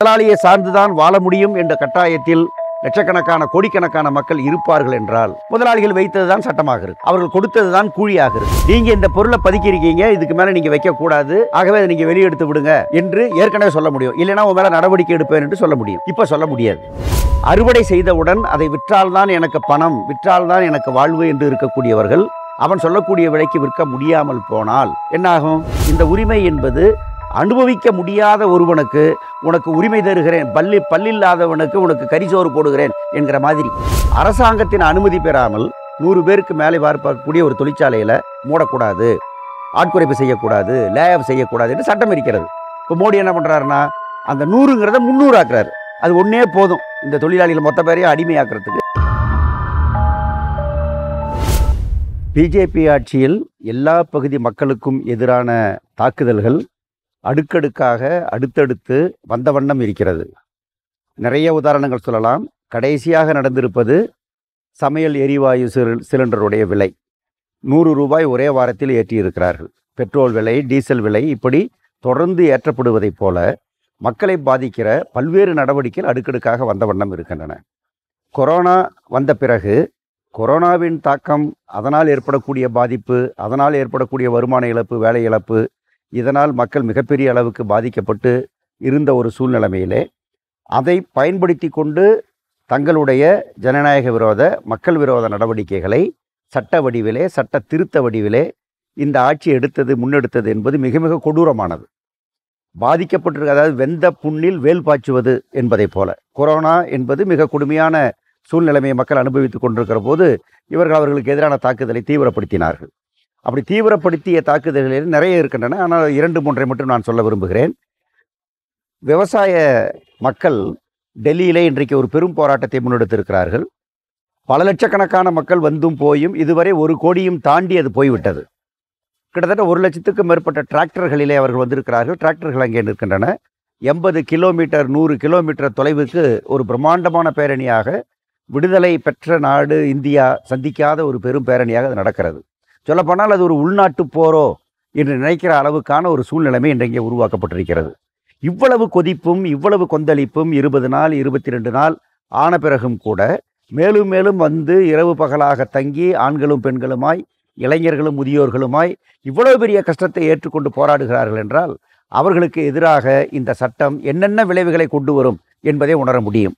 முதலாளியை சார்ந்துதான் வாழ முடியும் என்ற கட்டாயத்தில் லட்சக்கணக்கான கோடிக்கணக்கான மக்கள் இருப்பார்கள் என்றால் முதலாளிகள் வைத்ததுதான் இருக்கு அவர்கள் கொடுத்ததுதான் கூலியாகிறது நீங்க இந்த பொருளை பதுக்கி இருக்கீங்க இதுக்கு மேல நீங்க வைக்க கூடாது ஆகவே அதை நீங்க வெளியெடுத்து விடுங்க என்று ஏற்கனவே சொல்ல முடியும் இல்லைன்னா உன் மேல நடவடிக்கை எடுப்பேன் என்று சொல்ல முடியும் இப்ப சொல்ல முடியாது அறுவடை செய்தவுடன் அதை விற்றால்தான் எனக்கு பணம் விற்றால்தான் எனக்கு வாழ்வு என்று இருக்கக்கூடியவர்கள் அவன் சொல்லக்கூடிய விலைக்கு விற்க முடியாமல் போனால் என்னாகும் இந்த உரிமை என்பது அனுபவிக்க முடியாத ஒருவனுக்கு உனக்கு உரிமை தருகிறேன் பள்ளி பல்லில்லாதவனுக்கு உனக்கு கரிசோறு போடுகிறேன் என்கிற மாதிரி அரசாங்கத்தின் அனுமதி பெறாமல் நூறு பேருக்கு மேலே பார்க்கக்கூடிய ஒரு தொழிற்சாலையில் மூடக்கூடாது ஆட்குறைப்பு செய்யக்கூடாது லே ஆஃப் செய்யக்கூடாது என்று சட்டம் இருக்கிறது இப்போ மோடி என்ன பண்ணுறாருன்னா அந்த நூறுங்கிறத முந்நூறாக்குறாரு அது ஒன்றே போதும் இந்த தொழிலாளிகள் மொத்த பேரையும் அடிமையாக்குறதுக்கு பிஜேபி ஆட்சியில் எல்லா பகுதி மக்களுக்கும் எதிரான தாக்குதல்கள் அடுக்கடுக்காக அடுத்தடுத்து வந்த வண்ணம் இருக்கிறது நிறைய உதாரணங்கள் சொல்லலாம் கடைசியாக நடந்திருப்பது சமையல் எரிவாயு சிலிண்டருடைய விலை நூறு ரூபாய் ஒரே வாரத்தில் ஏற்றியிருக்கிறார்கள் பெட்ரோல் விலை டீசல் விலை இப்படி தொடர்ந்து ஏற்றப்படுவதைப் போல மக்களை பாதிக்கிற பல்வேறு நடவடிக்கைகள் அடுக்கடுக்காக வந்த வண்ணம் இருக்கின்றன கொரோனா வந்த பிறகு கொரோனாவின் தாக்கம் அதனால் ஏற்படக்கூடிய பாதிப்பு அதனால் ஏற்படக்கூடிய வருமான இழப்பு வேலை இழப்பு இதனால் மக்கள் மிகப்பெரிய அளவுக்கு பாதிக்கப்பட்டு இருந்த ஒரு சூழ்நிலைமையிலே அதை பயன்படுத்தி கொண்டு தங்களுடைய ஜனநாயக விரோத மக்கள் விரோத நடவடிக்கைகளை சட்ட வடிவிலே சட்ட திருத்த வடிவிலே இந்த ஆட்சி எடுத்தது முன்னெடுத்தது என்பது மிக மிக கொடூரமானது பாதிக்கப்பட்டிருக்க அதாவது வெந்த புண்ணில் வேல் பாய்ச்சுவது என்பதைப் போல கொரோனா என்பது மிக கொடுமையான சூழ்நிலைமையை மக்கள் அனுபவித்துக் கொண்டிருக்கிற போது இவர்கள் அவர்களுக்கு எதிரான தாக்குதலை தீவிரப்படுத்தினார்கள் அப்படி தீவிரப்படுத்திய தாக்குதல்கள் நிறைய இருக்கின்றன ஆனால் இரண்டு மூன்றை மட்டும் நான் சொல்ல விரும்புகிறேன் விவசாய மக்கள் டெல்லியிலே இன்றைக்கு ஒரு பெரும் போராட்டத்தை முன்னெடுத்திருக்கிறார்கள் பல லட்சக்கணக்கான மக்கள் வந்தும் போயும் இதுவரை ஒரு கோடியும் தாண்டி அது போய்விட்டது கிட்டத்தட்ட ஒரு லட்சத்துக்கும் மேற்பட்ட டிராக்டர்களிலே அவர்கள் வந்திருக்கிறார்கள் டிராக்டர்கள் அங்கே நிற்கின்றன எண்பது கிலோமீட்டர் நூறு கிலோமீட்டர் தொலைவுக்கு ஒரு பிரம்மாண்டமான பேரணியாக விடுதலை பெற்ற நாடு இந்தியா சந்திக்காத ஒரு பெரும் பேரணியாக அது நடக்கிறது சொல்லப்போனால் அது ஒரு உள்நாட்டு போரோ என்று நினைக்கிற அளவுக்கான ஒரு சூழ்நிலைமை இன்றைக்கு உருவாக்கப்பட்டிருக்கிறது இவ்வளவு கொதிப்பும் இவ்வளவு கொந்தளிப்பும் இருபது நாள் இருபத்தி ரெண்டு நாள் ஆன பிறகும் கூட மேலும் மேலும் வந்து இரவு பகலாக தங்கி ஆண்களும் பெண்களுமாய் இளைஞர்களும் முதியோர்களுமாய் இவ்வளவு பெரிய கஷ்டத்தை ஏற்றுக்கொண்டு போராடுகிறார்கள் என்றால் அவர்களுக்கு எதிராக இந்த சட்டம் என்னென்ன விளைவுகளை கொண்டு வரும் என்பதை உணர முடியும்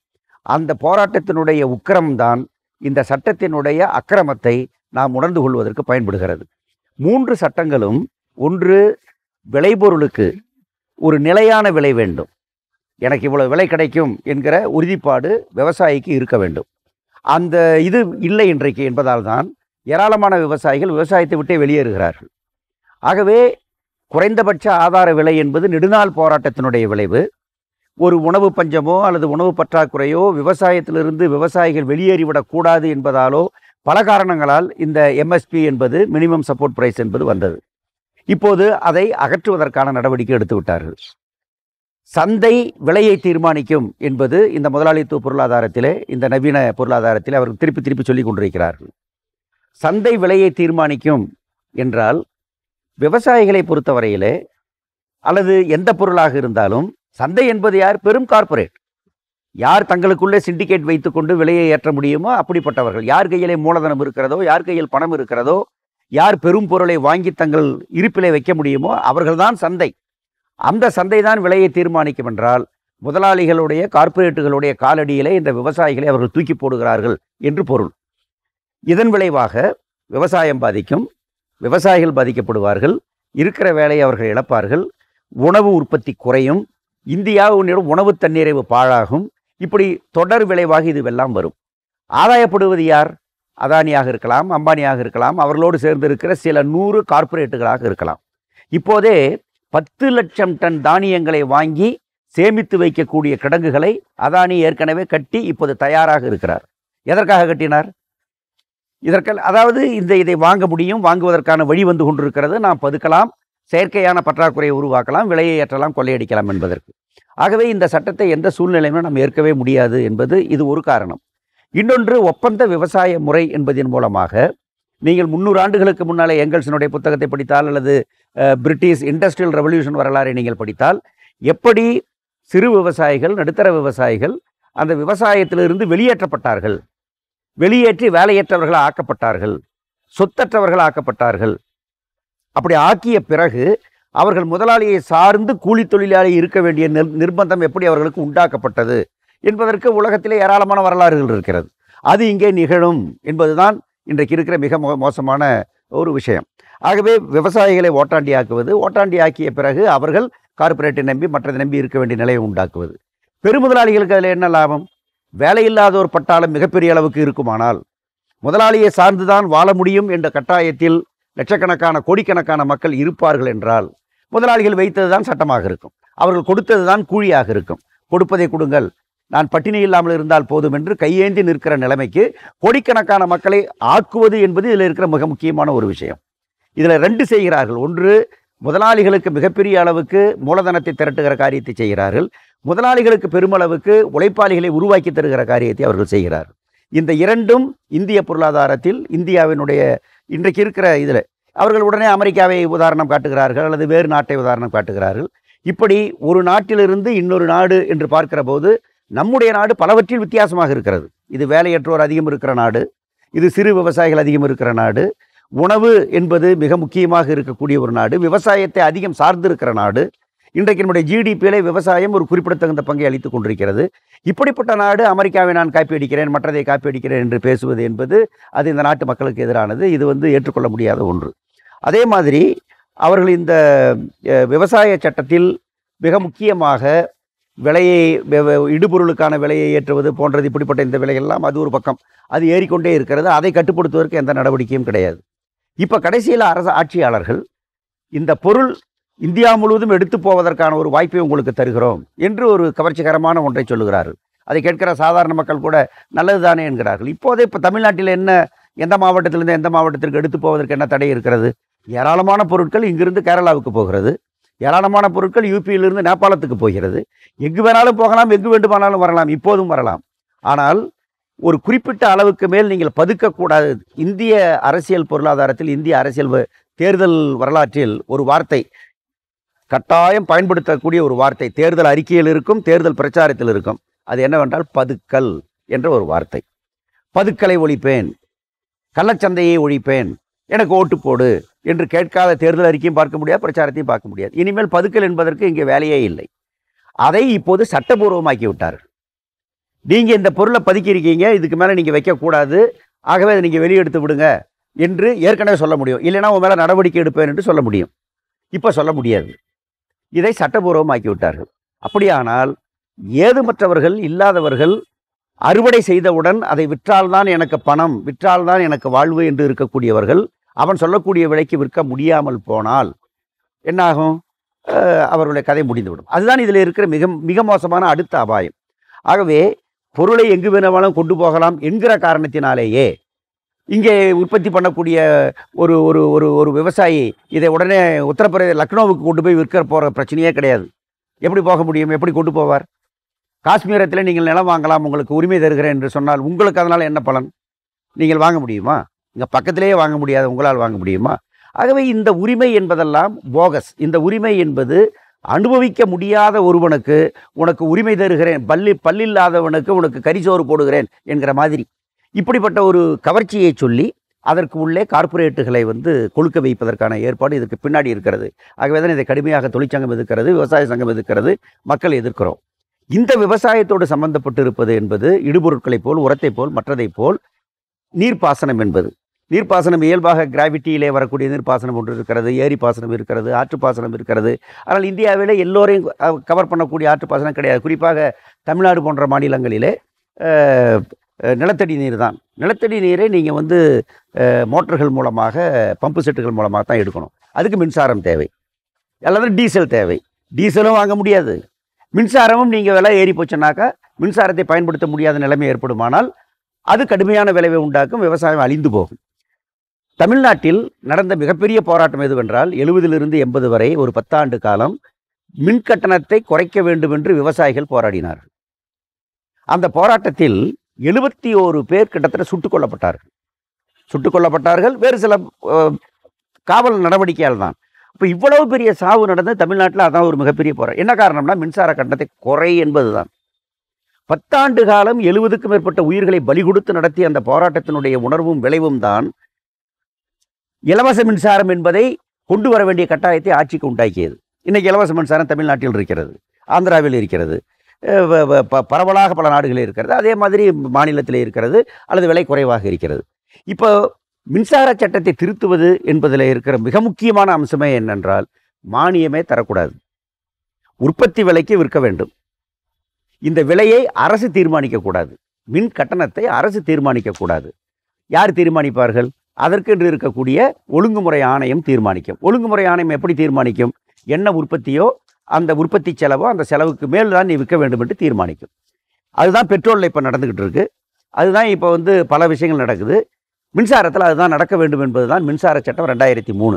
அந்த போராட்டத்தினுடைய உக்கிரம்தான் இந்த சட்டத்தினுடைய அக்கிரமத்தை நாம் உணர்ந்து கொள்வதற்கு பயன்படுகிறது மூன்று சட்டங்களும் ஒன்று விளைபொருளுக்கு ஒரு நிலையான விலை வேண்டும் எனக்கு இவ்வளோ விலை கிடைக்கும் என்கிற உறுதிப்பாடு விவசாயிக்கு இருக்க வேண்டும் அந்த இது இல்லை இன்றைக்கு என்பதால் தான் ஏராளமான விவசாயிகள் விவசாயத்தை விட்டே வெளியேறுகிறார்கள் ஆகவே குறைந்தபட்ச ஆதார விலை என்பது நெடுநாள் போராட்டத்தினுடைய விளைவு ஒரு உணவு பஞ்சமோ அல்லது உணவு பற்றாக்குறையோ விவசாயத்திலிருந்து விவசாயிகள் வெளியேறிவிடக்கூடாது என்பதாலோ பல காரணங்களால் இந்த எம்எஸ்பி என்பது மினிமம் சப்போர்ட் பிரைஸ் என்பது வந்தது இப்போது அதை அகற்றுவதற்கான நடவடிக்கை எடுத்து விட்டார்கள் சந்தை விலையை தீர்மானிக்கும் என்பது இந்த முதலாளித்துவ பொருளாதாரத்திலே இந்த நவீன பொருளாதாரத்தில் அவர்கள் திருப்பி திருப்பி சொல்லிக் கொண்டிருக்கிறார்கள் சந்தை விலையை தீர்மானிக்கும் என்றால் விவசாயிகளை பொறுத்தவரையிலே அல்லது எந்த பொருளாக இருந்தாலும் சந்தை என்பது யார் பெரும் கார்ப்பரேட் யார் தங்களுக்குள்ளே சிண்டிகேட் வைத்துக்கொண்டு விலையை ஏற்ற முடியுமோ அப்படிப்பட்டவர்கள் யார் கையிலே மூலதனம் இருக்கிறதோ யார் கையில் பணம் இருக்கிறதோ யார் பெரும் பொருளை வாங்கி தங்கள் இருப்பிலே வைக்க முடியுமோ அவர்கள்தான் சந்தை அந்த சந்தை தான் விலையை தீர்மானிக்கும் என்றால் முதலாளிகளுடைய கார்ப்பரேட்டுகளுடைய காலடியிலே இந்த விவசாயிகளை அவர்கள் தூக்கி போடுகிறார்கள் என்று பொருள் இதன் விளைவாக விவசாயம் பாதிக்கும் விவசாயிகள் பாதிக்கப்படுவார்கள் இருக்கிற வேலையை அவர்கள் இழப்பார்கள் உணவு உற்பத்தி குறையும் இந்தியா உணவு தண்ணீரைவு பாழாகும் இப்படி தொடர் விளைவாக இதுவெல்லாம் வரும் ஆதாயப்படுவது யார் அதானியாக இருக்கலாம் அம்பானியாக இருக்கலாம் அவர்களோடு சேர்ந்து இருக்கிற சில நூறு கார்ப்பரேட்டுகளாக இருக்கலாம் இப்போதே பத்து லட்சம் டன் தானியங்களை வாங்கி சேமித்து வைக்கக்கூடிய கிடங்குகளை அதானி ஏற்கனவே கட்டி இப்போது தயாராக இருக்கிறார் எதற்காக கட்டினார் இதற்கு அதாவது இந்த இதை வாங்க முடியும் வாங்குவதற்கான வழி வந்து கொண்டிருக்கிறது நாம் பதுக்கலாம் செயற்கையான பற்றாக்குறையை உருவாக்கலாம் விலையை ஏற்றலாம் கொள்ளையடிக்கலாம் என்பதற்கு ஆகவே இந்த சட்டத்தை எந்த சூழ்நிலையுமே நாம் ஏற்கவே முடியாது என்பது இது ஒரு காரணம் இன்னொன்று ஒப்பந்த விவசாய முறை என்பதன் மூலமாக நீங்கள் முந்நூறு ஆண்டுகளுக்கு முன்னாலே எங்கல்ஸினுடைய புத்தகத்தை படித்தால் அல்லது பிரிட்டிஷ் இண்டஸ்ட்ரியல் ரெவல்யூஷன் வரலாறை நீங்கள் படித்தால் எப்படி சிறு விவசாயிகள் நடுத்தர விவசாயிகள் அந்த விவசாயத்திலிருந்து வெளியேற்றப்பட்டார்கள் வெளியேற்றி வேலையற்றவர்கள் ஆக்கப்பட்டார்கள் சொத்தற்றவர்கள் ஆக்கப்பட்டார்கள் அப்படி ஆக்கிய பிறகு அவர்கள் முதலாளியை சார்ந்து கூலி தொழிலாளி இருக்க வேண்டிய நிர்பந்தம் எப்படி அவர்களுக்கு உண்டாக்கப்பட்டது என்பதற்கு உலகத்திலே ஏராளமான வரலாறுகள் இருக்கிறது அது இங்கே நிகழும் என்பதுதான் இன்றைக்கு இருக்கிற மிக மோசமான ஒரு விஷயம் ஆகவே விவசாயிகளை ஓட்டாண்டியாக்குவது ஆக்கிய பிறகு அவர்கள் கார்ப்பரேட்டை நம்பி மற்றதை நம்பி இருக்க வேண்டிய நிலையை உண்டாக்குவது பெருமுதலாளிகளுக்கு அதில் என்ன லாபம் வேலையில்லாத ஒரு பட்டாளம் மிகப்பெரிய அளவுக்கு இருக்குமானால் முதலாளியை சார்ந்துதான் வாழ முடியும் என்ற கட்டாயத்தில் லட்சக்கணக்கான கோடிக்கணக்கான மக்கள் இருப்பார்கள் என்றால் முதலாளிகள் வைத்தது தான் சட்டமாக இருக்கும் அவர்கள் கொடுத்தது தான் கூலியாக இருக்கும் கொடுப்பதை கொடுங்கள் நான் பட்டினி இல்லாமல் இருந்தால் போதும் என்று கையேந்தி நிற்கிற நிலைமைக்கு கோடிக்கணக்கான மக்களை ஆக்குவது என்பது இதில் இருக்கிற மிக முக்கியமான ஒரு விஷயம் இதில் ரெண்டு செய்கிறார்கள் ஒன்று முதலாளிகளுக்கு மிகப்பெரிய அளவுக்கு மூலதனத்தை திரட்டுகிற காரியத்தை செய்கிறார்கள் முதலாளிகளுக்கு பெருமளவுக்கு உழைப்பாளிகளை உருவாக்கி தருகிற காரியத்தை அவர்கள் செய்கிறார்கள் இந்த இரண்டும் இந்திய பொருளாதாரத்தில் இந்தியாவினுடைய இன்றைக்கு இருக்கிற இதில் அவர்கள் உடனே அமெரிக்காவை உதாரணம் காட்டுகிறார்கள் அல்லது வேறு நாட்டை உதாரணம் காட்டுகிறார்கள் இப்படி ஒரு நாட்டிலிருந்து இன்னொரு நாடு என்று பார்க்கிற போது நம்முடைய நாடு பலவற்றில் வித்தியாசமாக இருக்கிறது இது வேலையற்றோர் அதிகம் இருக்கிற நாடு இது சிறு விவசாயிகள் அதிகம் இருக்கிற நாடு உணவு என்பது மிக முக்கியமாக இருக்கக்கூடிய ஒரு நாடு விவசாயத்தை அதிகம் சார்ந்திருக்கிற நாடு இன்றைக்கு நம்முடைய ஜிடிபியிலே விவசாயம் ஒரு குறிப்பிடத்தகுந்த பங்கை அளித்துக் கொண்டிருக்கிறது இப்படிப்பட்ட நாடு அமெரிக்காவை நான் காப்பி அடிக்கிறேன் மற்றதை காப்பி அடிக்கிறேன் என்று பேசுவது என்பது அது இந்த நாட்டு மக்களுக்கு எதிரானது இது வந்து ஏற்றுக்கொள்ள முடியாத ஒன்று அதே மாதிரி அவர்கள் இந்த விவசாய சட்டத்தில் மிக முக்கியமாக விலையை இடுபொருளுக்கான விலையை ஏற்றுவது போன்றது இப்படிப்பட்ட இந்த விலையெல்லாம் அது ஒரு பக்கம் அது ஏறிக்கொண்டே இருக்கிறது அதை கட்டுப்படுத்துவதற்கு எந்த நடவடிக்கையும் கிடையாது இப்போ கடைசியில் அரசு ஆட்சியாளர்கள் இந்த பொருள் இந்தியா முழுவதும் எடுத்து போவதற்கான ஒரு வாய்ப்பை உங்களுக்கு தருகிறோம் என்று ஒரு கவர்ச்சிகரமான ஒன்றை சொல்லுகிறார்கள் அதை கேட்கிற சாதாரண மக்கள் கூட நல்லது தானே என்கிறார்கள் இப்போதே இப்போ தமிழ்நாட்டில் என்ன எந்த மாவட்டத்திலிருந்து எந்த மாவட்டத்திற்கு எடுத்து போவதற்கு என்ன தடை இருக்கிறது ஏராளமான பொருட்கள் இங்கிருந்து கேரளாவுக்கு போகிறது ஏராளமான பொருட்கள் யூபியிலிருந்து நேபாளத்துக்கு போகிறது எங்கு வேணாலும் போகலாம் எங்கு வேண்டுமானாலும் வரலாம் இப்போதும் வரலாம் ஆனால் ஒரு குறிப்பிட்ட அளவுக்கு மேல் நீங்கள் பதுக்கக்கூடாது இந்திய அரசியல் பொருளாதாரத்தில் இந்திய அரசியல் தேர்தல் வரலாற்றில் ஒரு வார்த்தை கட்டாயம் பயன்படுத்தக்கூடிய ஒரு வார்த்தை தேர்தல் அறிக்கையில் இருக்கும் தேர்தல் பிரச்சாரத்தில் இருக்கும் அது என்னவென்றால் பதுக்கல் என்ற ஒரு வார்த்தை பதுக்கலை ஒழிப்பேன் கள்ளச்சந்தையை ஒழிப்பேன் எனக்கு ஓட்டு போடு என்று கேட்காத தேர்தல் அறிக்கையும் பார்க்க முடியாது பிரச்சாரத்தையும் பார்க்க முடியாது இனிமேல் பதுக்கல் என்பதற்கு இங்கே வேலையே இல்லை அதை இப்போது சட்டபூர்வமாக்கி விட்டார்கள் நீங்கள் இந்த பொருளை பதுக்கியிருக்கீங்க இதுக்கு மேலே நீங்கள் வைக்கக்கூடாது ஆகவே அதை நீங்கள் வெளியெடுத்து விடுங்க என்று ஏற்கனவே சொல்ல முடியும் இல்லைனா உன் மேலே நடவடிக்கை எடுப்பேன் என்று சொல்ல முடியும் இப்போ சொல்ல முடியாது இதை சட்டபூர்வமாக்கி விட்டார்கள் அப்படியானால் ஏதுமற்றவர்கள் இல்லாதவர்கள் அறுவடை செய்தவுடன் அதை விற்றால்தான் எனக்கு பணம் விற்றால்தான் எனக்கு வாழ்வு என்று இருக்கக்கூடியவர்கள் அவன் சொல்லக்கூடிய விலைக்கு விற்க முடியாமல் போனால் என்னாகும் அவர்களுடைய கதை முடிந்துவிடும் அதுதான் இதில் இருக்கிற மிக மிக மோசமான அடுத்த அபாயம் ஆகவே பொருளை எங்கு வேணாலும் கொண்டு போகலாம் என்கிற காரணத்தினாலேயே இங்கே உற்பத்தி பண்ணக்கூடிய ஒரு ஒரு ஒரு ஒரு விவசாயி இதை உடனே உத்தரப்பிரதேச லக்னோவுக்கு கொண்டு போய் விற்க போகிற பிரச்சனையே கிடையாது எப்படி போக முடியும் எப்படி கொண்டு போவார் காஷ்மீரத்தில் நீங்கள் நிலம் வாங்கலாம் உங்களுக்கு உரிமை தருகிறேன் என்று சொன்னால் உங்களுக்கு அதனால் என்ன பலன் நீங்கள் வாங்க முடியுமா இங்கே பக்கத்திலேயே வாங்க முடியாது உங்களால் வாங்க முடியுமா ஆகவே இந்த உரிமை என்பதெல்லாம் போகஸ் இந்த உரிமை என்பது அனுபவிக்க முடியாத ஒருவனுக்கு உனக்கு உரிமை தருகிறேன் பல்லி பல்லில்லாதவனுக்கு உனக்கு கரிசோறு போடுகிறேன் என்கிற மாதிரி இப்படிப்பட்ட ஒரு கவர்ச்சியை சொல்லி அதற்கு உள்ளே கார்ப்பரேட்டுகளை வந்து கொழுக்க வைப்பதற்கான ஏற்பாடு இதுக்கு பின்னாடி இருக்கிறது ஆகவே தான் இதை கடுமையாக தொழிற்சங்கம் எதிர்க்கிறது விவசாய சங்கம் எதிர்க்கிறது மக்கள் எதிர்க்கிறோம் இந்த விவசாயத்தோடு சம்பந்தப்பட்டு இருப்பது என்பது இடுபொருட்களைப் போல் உரத்தைப் போல் மற்றதைப் போல் நீர்ப்பாசனம் என்பது நீர்ப்பாசனம் இயல்பாக கிராவிட்டியிலே வரக்கூடிய நீர்ப்பாசனம் ஒன்று இருக்கிறது ஏரி பாசனம் இருக்கிறது ஆற்று பாசனம் இருக்கிறது ஆனால் இந்தியாவில் எல்லோரையும் கவர் பண்ணக்கூடிய ஆற்று பாசனம் கிடையாது குறிப்பாக தமிழ்நாடு போன்ற மாநிலங்களிலே நிலத்தடி நீர் தான் நிலத்தடி நீரை நீங்கள் வந்து மோட்டர்கள் மூலமாக பம்பு செட்டுகள் மூலமாக தான் எடுக்கணும் அதுக்கு மின்சாரம் தேவை அல்லது டீசல் தேவை டீசலும் வாங்க முடியாது மின்சாரமும் நீங்கள் விலை ஏறி போச்சுனாக்கா மின்சாரத்தை பயன்படுத்த முடியாத நிலைமை ஏற்படுமானால் அது கடுமையான விளைவை உண்டாக்கும் விவசாயம் அழிந்து போகும் தமிழ்நாட்டில் நடந்த மிகப்பெரிய போராட்டம் எதுவென்றால் எழுபதிலிருந்து எண்பது வரை ஒரு பத்தாண்டு காலம் மின் கட்டணத்தை குறைக்க வேண்டும் என்று விவசாயிகள் போராடினார்கள் அந்த போராட்டத்தில் எழுபத்தி ஓரு பேர் கிட்டத்தட்ட சுட்டுக் கொல்லப்பட்டார்கள் சுட்டுக் கொல்லப்பட்டார்கள் வேறு சில காவல் நடவடிக்கையால் தான் இப்போ இவ்வளவு பெரிய சாவு நடந்த தமிழ்நாட்டில் அதான் ஒரு மிகப்பெரிய போராட்டம் என்ன காரணம்னா மின்சார கட்டணத்தை குறை என்பது தான் பத்தாண்டு காலம் எழுபதுக்கும் மேற்பட்ட உயிர்களை பலி கொடுத்து நடத்திய அந்த போராட்டத்தினுடைய உணர்வும் விளைவும் தான் இலவச மின்சாரம் என்பதை கொண்டு வர வேண்டிய கட்டாயத்தை ஆட்சிக்கு உண்டாக்கியது இன்றைக்கி இலவச மின்சாரம் தமிழ்நாட்டில் இருக்கிறது ஆந்திராவில் இருக்கிறது பரவலாக பல நாடுகளில் இருக்கிறது அதே மாதிரி மாநிலத்தில் இருக்கிறது அல்லது விலை குறைவாக இருக்கிறது இப்போ மின்சார சட்டத்தை திருத்துவது என்பதில் இருக்கிற மிக முக்கியமான அம்சமே என்னென்றால் மானியமே தரக்கூடாது உற்பத்தி விலைக்கு விற்க வேண்டும் இந்த விலையை அரசு தீர்மானிக்கக்கூடாது மின் கட்டணத்தை அரசு தீர்மானிக்கக்கூடாது யார் தீர்மானிப்பார்கள் அதற்கென்று இருக்கக்கூடிய ஒழுங்குமுறை ஆணையம் தீர்மானிக்கும் ஒழுங்குமுறை ஆணையம் எப்படி தீர்மானிக்கும் என்ன உற்பத்தியோ அந்த உற்பத்தி செலவோ அந்த செலவுக்கு மேல் தான் நீ விற்க வேண்டும் என்று தீர்மானிக்கும் அதுதான் பெட்ரோலில் இப்போ நடந்துக்கிட்டு இருக்குது அதுதான் இப்போ வந்து பல விஷயங்கள் நடக்குது மின்சாரத்தில் அதுதான் நடக்க வேண்டும் என்பது தான் மின்சார சட்டம் ரெண்டாயிரத்தி மூணு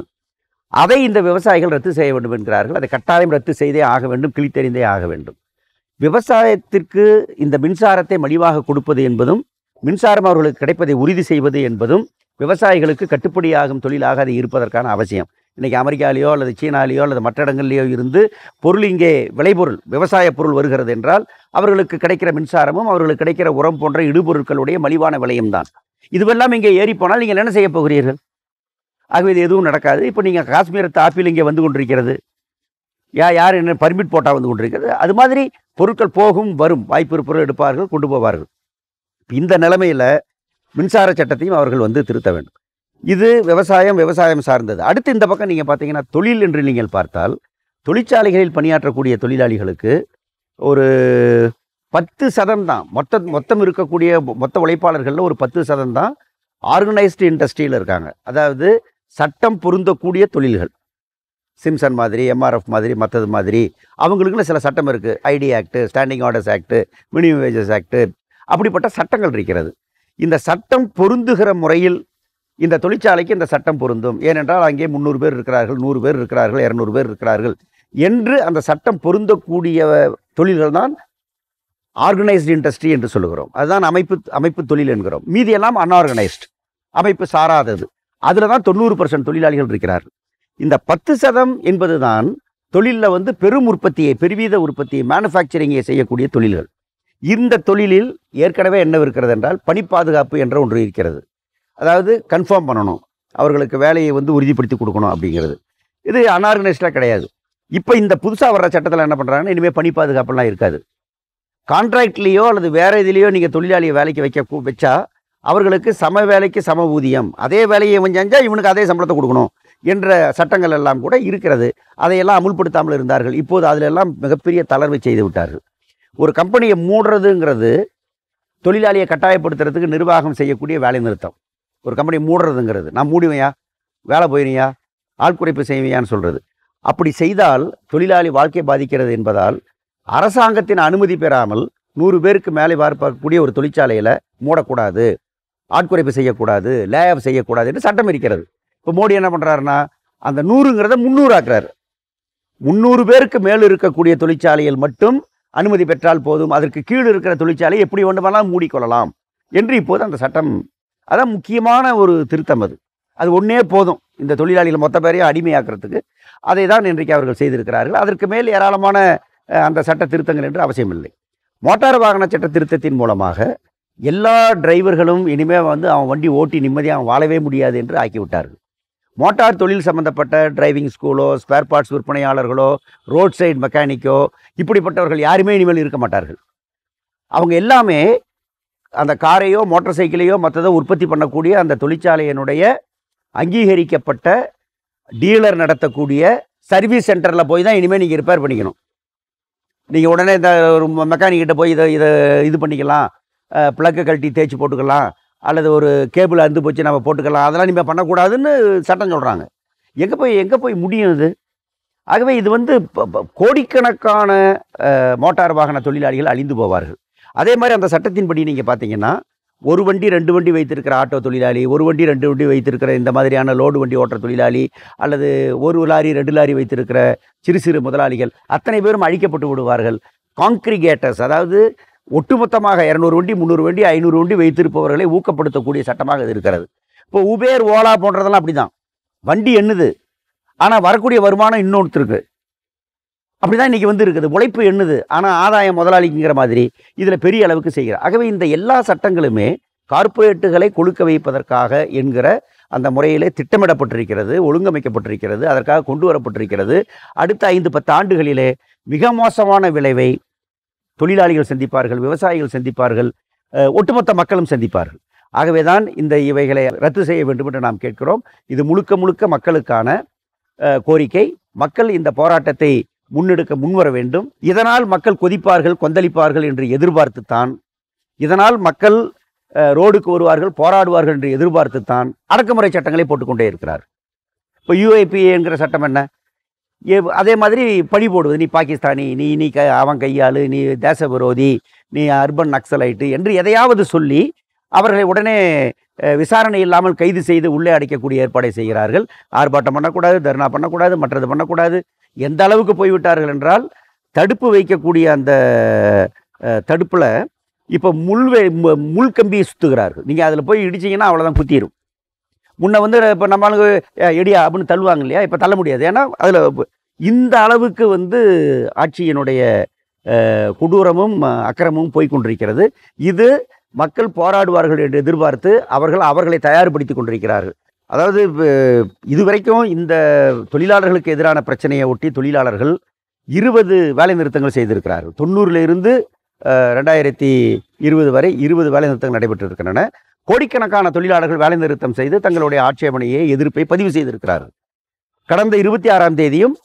அதை இந்த விவசாயிகள் ரத்து செய்ய வேண்டும் என்கிறார்கள் அதை கட்டாயம் ரத்து செய்தே ஆக வேண்டும் கிழித்தறிந்தே ஆக வேண்டும் விவசாயத்திற்கு இந்த மின்சாரத்தை மலிவாக கொடுப்பது என்பதும் மின்சாரம் அவர்களுக்கு கிடைப்பதை உறுதி செய்வது என்பதும் விவசாயிகளுக்கு கட்டுப்படியாகும் தொழிலாக அது இருப்பதற்கான அவசியம் இன்றைக்கி அமெரிக்காலேயோ அல்லது சீனாலேயோ அல்லது மற்ற இடங்கள்லேயோ இருந்து பொருள் இங்கே விளைபொருள் விவசாய பொருள் வருகிறது என்றால் அவர்களுக்கு கிடைக்கிற மின்சாரமும் அவர்களுக்கு கிடைக்கிற உரம் போன்ற இடுபொருட்களுடைய மலிவான விலையும் தான் இதுவெல்லாம் இங்கே ஏறி போனால் நீங்கள் என்ன செய்ய போகிறீர்கள் ஆகவே இது எதுவும் நடக்காது இப்போ நீங்கள் காஷ்மீரத்து ஆப்பிள் இங்கே வந்து கொண்டிருக்கிறது யா யார் என்ன பர்மிட் போட்டால் வந்து கொண்டிருக்கிறது அது மாதிரி பொருட்கள் போகும் வரும் வாய்ப்பு இருப்பவர்கள் எடுப்பார்கள் கொண்டு போவார்கள் இந்த நிலைமையில் மின்சார சட்டத்தையும் அவர்கள் வந்து திருத்த வேண்டும் இது விவசாயம் விவசாயம் சார்ந்தது அடுத்து இந்த பக்கம் நீங்கள் பார்த்தீங்கன்னா தொழில் என்று நீங்கள் பார்த்தால் தொழிற்சாலைகளில் பணியாற்றக்கூடிய தொழிலாளிகளுக்கு ஒரு பத்து சதம் தான் மொத்த மொத்தம் இருக்கக்கூடிய மொத்த உழைப்பாளர்களில் ஒரு பத்து சதம் தான் ஆர்கனைஸ்டு இண்டஸ்ட்ரியில் இருக்காங்க அதாவது சட்டம் பொருந்தக்கூடிய தொழில்கள் சிம்சன் மாதிரி எம்ஆர்எஃப் மாதிரி மற்றது மாதிரி அவங்களுக்குன்னு சில சட்டம் இருக்குது IT act standing orders act minimum wages act அப்படிப்பட்ட சட்டங்கள் இருக்கிறது இந்த சட்டம் பொருந்துகிற முறையில் இந்த தொழிற்சாலைக்கு இந்த சட்டம் பொருந்தும் ஏனென்றால் அங்கே முந்நூறு பேர் இருக்கிறார்கள் நூறு பேர் இருக்கிறார்கள் இரநூறு பேர் இருக்கிறார்கள் என்று அந்த சட்டம் பொருந்தக்கூடிய தொழில்கள் தான் ஆர்கனைஸ்டு இண்டஸ்ட்ரி என்று சொல்லுகிறோம் அதுதான் அமைப்பு அமைப்பு தொழில் என்கிறோம் மீதி எல்லாம் அன்ஆர்கனைஸ்டு அமைப்பு சாராதது அதில் தான் தொண்ணூறு பர்சன்ட் தொழிலாளிகள் இருக்கிறார்கள் இந்த பத்து சதம் என்பது தான் தொழிலில் வந்து பெரும் உற்பத்தியை பெருவீத உற்பத்தியை மேனுஃபேக்சரிங்கை செய்யக்கூடிய தொழில்கள் இந்த தொழிலில் ஏற்கனவே என்ன இருக்கிறது என்றால் பணி பாதுகாப்பு என்ற ஒன்று இருக்கிறது அதாவது கன்ஃபார்ம் பண்ணணும் அவர்களுக்கு வேலையை வந்து உறுதிப்படுத்தி கொடுக்கணும் அப்படிங்கிறது இது அன்ஆர்கனைஸ்டாக கிடையாது இப்போ இந்த புதுசாக வர்ற சட்டத்தில் என்ன பண்ணுறாங்கன்னா இனிமேல் பணி பாதுகாப்புலாம் இருக்காது கான்ட்ராக்ட்லேயோ அல்லது வேறு இதுலேயோ நீங்கள் தொழிலாளியை வேலைக்கு வைக்க வச்சா அவர்களுக்கு சம வேலைக்கு சம ஊதியம் அதே வேலையை இவன் செஞ்சால் இவனுக்கு அதே சம்பளத்தை கொடுக்கணும் என்ற சட்டங்கள் எல்லாம் கூட இருக்கிறது அதையெல்லாம் அமுல்படுத்தாமல் இருந்தார்கள் இப்போது அதிலெல்லாம் மிகப்பெரிய தளர்வு செய்து விட்டார்கள் ஒரு கம்பெனியை மூடுறதுங்கிறது தொழிலாளியை கட்டாயப்படுத்துறதுக்கு நிர்வாகம் செய்யக்கூடிய வேலை நிறுத்தம் ஒரு கம்பெனி மூடுறதுங்கிறது நான் மூடுவையா வேலை போயிடுவியா ஆள் குறைப்பு செய்வியான்னு சொல்கிறது அப்படி செய்தால் தொழிலாளி வாழ்க்கையை பாதிக்கிறது என்பதால் அரசாங்கத்தின் அனுமதி பெறாமல் நூறு பேருக்கு மேலே பார்க்கக்கூடிய ஒரு தொழிற்சாலையில் மூடக்கூடாது ஆட்குறைப்பு செய்யக்கூடாது லே ஆஃப் செய்யக்கூடாது என்று சட்டம் இருக்கிறது இப்போ மோடி என்ன பண்ணுறாருன்னா அந்த நூறுங்கிறத முந்நூறு ஆக்குறாரு முந்நூறு பேருக்கு மேல் இருக்கக்கூடிய தொழிற்சாலையில் மட்டும் அனுமதி பெற்றால் போதும் அதற்கு கீழ் இருக்கிற தொழிற்சாலை எப்படி வேண்டுமானால் மூடிக்கொள்ளலாம் என்று இப்போது அந்த சட்டம் அதான் முக்கியமான ஒரு திருத்தம் அது அது ஒன்றே போதும் இந்த தொழிலாளிகள் மொத்த பேரையும் அடிமையாக்குறதுக்கு அதை தான் இன்றைக்கு அவர்கள் செய்திருக்கிறார்கள் அதற்கு மேல் ஏராளமான அந்த சட்ட திருத்தங்கள் என்று அவசியமில்லை மோட்டார் வாகன சட்ட திருத்தத்தின் மூலமாக எல்லா டிரைவர்களும் இனிமேல் வந்து அவன் வண்டி ஓட்டி நிம்மதியாக அவன் வாழவே முடியாது என்று ஆக்கிவிட்டார்கள் மோட்டார் தொழில் சம்மந்தப்பட்ட டிரைவிங் ஸ்கூலோ ஸ்கொயர் பார்ட்ஸ் விற்பனையாளர்களோ ரோட் சைடு மெக்கானிக்கோ இப்படிப்பட்டவர்கள் யாருமே இனிமேல் இருக்க மாட்டார்கள் அவங்க எல்லாமே அந்த காரையோ மோட்டார் சைக்கிளையோ மற்றதோ உற்பத்தி பண்ணக்கூடிய அந்த தொழிற்சாலையினுடைய அங்கீகரிக்கப்பட்ட டீலர் நடத்தக்கூடிய சர்வீஸ் சென்டரில் போய் தான் இனிமேல் நீங்கள் ரிப்பேர் பண்ணிக்கணும் நீங்கள் உடனே இந்த ஒரு மெக்கானிக்கிட்ட போய் இதை இதை இது பண்ணிக்கலாம் ப்ளக்கு கழட்டி தேய்ச்சி போட்டுக்கலாம் அல்லது ஒரு கேபிள் அறுந்து போச்சு நம்ம போட்டுக்கலாம் அதெல்லாம் நீங்கள் பண்ணக்கூடாதுன்னு சட்டம் சொல்கிறாங்க எங்கே போய் எங்கே போய் முடியும் இது ஆகவே இது வந்து கோடிக்கணக்கான மோட்டார் வாகன தொழிலாளிகள் அழிந்து போவார்கள் அதே மாதிரி அந்த சட்டத்தின்படி நீங்கள் பார்த்தீங்கன்னா ஒரு வண்டி ரெண்டு வண்டி வைத்திருக்கிற ஆட்டோ தொழிலாளி ஒரு வண்டி ரெண்டு வண்டி வைத்திருக்கிற இந்த மாதிரியான லோடு வண்டி ஓட்டுற தொழிலாளி அல்லது ஒரு லாரி ரெண்டு லாரி வைத்திருக்கிற சிறு சிறு முதலாளிகள் அத்தனை பேரும் அழிக்கப்பட்டு விடுவார்கள் காங்கிரிகேட்டர்ஸ் அதாவது ஒட்டுமொத்தமாக இரநூறு வண்டி முந்நூறு வண்டி ஐநூறு வண்டி வைத்திருப்பவர்களை ஊக்கப்படுத்தக்கூடிய சட்டமாக இது இருக்கிறது இப்போ உபேர் ஓலா போன்றதெல்லாம் அப்படி தான் வண்டி எண்ணுது ஆனால் வரக்கூடிய வருமானம் இன்னொருத்தருக்கு அப்படி தான் இன்றைக்கி வந்து இருக்குது உழைப்பு எண்ணுது ஆனால் ஆதாயம் முதலாளிங்கிற மாதிரி இதில் பெரிய அளவுக்கு செய்கிறார் ஆகவே இந்த எல்லா சட்டங்களுமே கார்ப்பரேட்டுகளை கொழுக்க வைப்பதற்காக என்கிற அந்த முறையிலே திட்டமிடப்பட்டிருக்கிறது ஒழுங்கமைக்கப்பட்டிருக்கிறது அதற்காக கொண்டு வரப்பட்டிருக்கிறது அடுத்த ஐந்து பத்து ஆண்டுகளிலே மிக மோசமான விளைவை தொழிலாளிகள் சந்திப்பார்கள் விவசாயிகள் சந்திப்பார்கள் ஒட்டுமொத்த மக்களும் சந்திப்பார்கள் ஆகவே தான் இந்த இவைகளை ரத்து செய்ய வேண்டும் என்று நாம் கேட்கிறோம் இது முழுக்க முழுக்க மக்களுக்கான கோரிக்கை மக்கள் இந்த போராட்டத்தை முன்னெடுக்க முன்வர வேண்டும் இதனால் மக்கள் கொதிப்பார்கள் கொந்தளிப்பார்கள் என்று எதிர்பார்த்துத்தான் இதனால் மக்கள் ரோடுக்கு வருவார்கள் போராடுவார்கள் என்று எதிர்பார்த்துத்தான் அடக்குமுறை சட்டங்களை போட்டுக்கொண்டே இருக்கிறார் இப்போ யூஐபிஏங்கிற சட்டம் என்ன அதே மாதிரி பழி போடுவது நீ பாகிஸ்தானி நீ நீ க அவன் கையாளு நீ தேச விரோதி நீ அர்பன் நக்சலைட்டு என்று எதையாவது சொல்லி அவர்களை உடனே விசாரணை இல்லாமல் கைது செய்து உள்ளே அடைக்கக்கூடிய ஏற்பாடை செய்கிறார்கள் ஆர்ப்பாட்டம் பண்ணக்கூடாது தர்ணா பண்ணக்கூடாது மற்றது பண்ணக்கூடாது எந்த அளவுக்கு போய்விட்டார்கள் என்றால் தடுப்பு வைக்கக்கூடிய அந்த தடுப்பில் இப்போ முள்வே முள்கம்பியை சுற்றுகிறார்கள் நீங்கள் அதில் போய் இடிச்சிங்கன்னா அவ்வளோதான் குத்திடும் முன்ன வந்து இப்போ நம்மளுக்கு எடியா அப்படின்னு தள்ளுவாங்க இல்லையா இப்போ தள்ள முடியாது ஏன்னா அதில் இந்த அளவுக்கு வந்து ஆட்சியினுடைய கொடூரமும் அக்கிரமும் போய்கொண்டிருக்கிறது இது மக்கள் போராடுவார்கள் என்று எதிர்பார்த்து அவர்கள் அவர்களை தயார்படுத்தி கொண்டிருக்கிறார்கள் அதாவது இதுவரைக்கும் இந்த தொழிலாளர்களுக்கு எதிரான பிரச்சனையை ஒட்டி தொழிலாளர்கள் இருபது வேலை நிறுத்தங்கள் செய்திருக்கிறார்கள் தொண்ணூறிலிருந்து ரெண்டாயிரத்தி இருபது வரை இருபது வேலை நிறுத்தங்கள் நடைபெற்றிருக்கின்றன கோடிக்கணக்கான தொழிலாளர்கள் வேலை நிறுத்தம் செய்து தங்களுடைய ஆட்சேபனையை எதிர்ப்பை பதிவு செய்திருக்கிறார்கள் கடந்த இருபத்தி ஆறாம் தேதியும்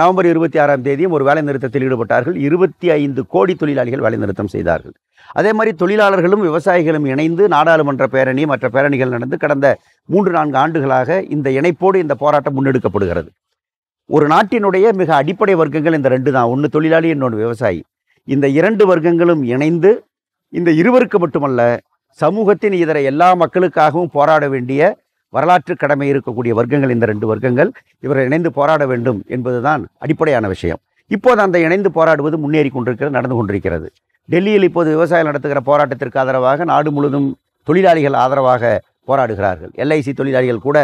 நவம்பர் இருபத்தி ஆறாம் தேதியும் ஒரு வேலை நிறுத்தத்தில் ஈடுபட்டார்கள் இருபத்தி ஐந்து கோடி தொழிலாளிகள் வேலை நிறுத்தம் செய்தார்கள் அதே மாதிரி தொழிலாளர்களும் விவசாயிகளும் இணைந்து நாடாளுமன்ற பேரணி மற்ற பேரணிகள் நடந்து கடந்த மூன்று நான்கு ஆண்டுகளாக இந்த இணைப்போடு இந்த போராட்டம் முன்னெடுக்கப்படுகிறது ஒரு நாட்டினுடைய மிக அடிப்படை வர்க்கங்கள் இந்த ரெண்டு தான் ஒன்று தொழிலாளி இன்னொன்று விவசாயி இந்த இரண்டு வர்க்கங்களும் இணைந்து இந்த இருவருக்கு மட்டுமல்ல சமூகத்தின் இதர எல்லா மக்களுக்காகவும் போராட வேண்டிய வரலாற்று கடமை இருக்கக்கூடிய வர்க்கங்கள் இந்த ரெண்டு வர்க்கங்கள் இவர்கள் இணைந்து போராட வேண்டும் என்பதுதான் அடிப்படையான விஷயம் இப்போது அந்த இணைந்து போராடுவது முன்னேறி கொண்டிருக்கிறது நடந்து கொண்டிருக்கிறது டெல்லியில் இப்போது விவசாயம் நடத்துகிற போராட்டத்திற்கு ஆதரவாக நாடு முழுவதும் தொழிலாளிகள் ஆதரவாக போராடுகிறார்கள் எல்ஐசி தொழிலாளிகள் கூட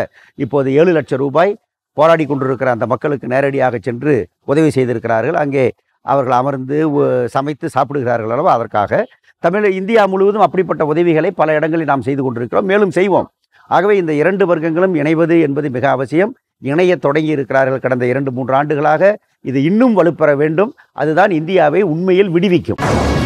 இப்போது ஏழு லட்சம் ரூபாய் போராடி கொண்டிருக்கிற அந்த மக்களுக்கு நேரடியாக சென்று உதவி செய்திருக்கிறார்கள் அங்கே அவர்கள் அமர்ந்து சமைத்து சாப்பிடுகிறார்கள் அளவோ அதற்காக தமிழ் இந்தியா முழுவதும் அப்படிப்பட்ட உதவிகளை பல இடங்களில் நாம் செய்து கொண்டிருக்கிறோம் மேலும் செய்வோம் ஆகவே இந்த இரண்டு வர்க்கங்களும் இணைவது என்பது மிக அவசியம் இணைய தொடங்கி இருக்கிறார்கள் கடந்த இரண்டு மூன்று ஆண்டுகளாக இது இன்னும் வலுப்பெற வேண்டும் அதுதான் இந்தியாவை உண்மையில் விடுவிக்கும்